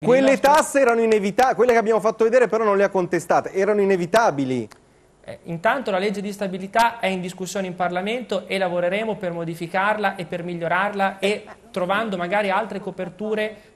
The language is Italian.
Quelle nostro... tasse erano inevitabili, quelle che abbiamo fatto vedere però non le ha contestate, erano inevitabili. Eh, intanto la legge di stabilità è in discussione in Parlamento e lavoreremo per modificarla e per migliorarla e trovando magari altre coperture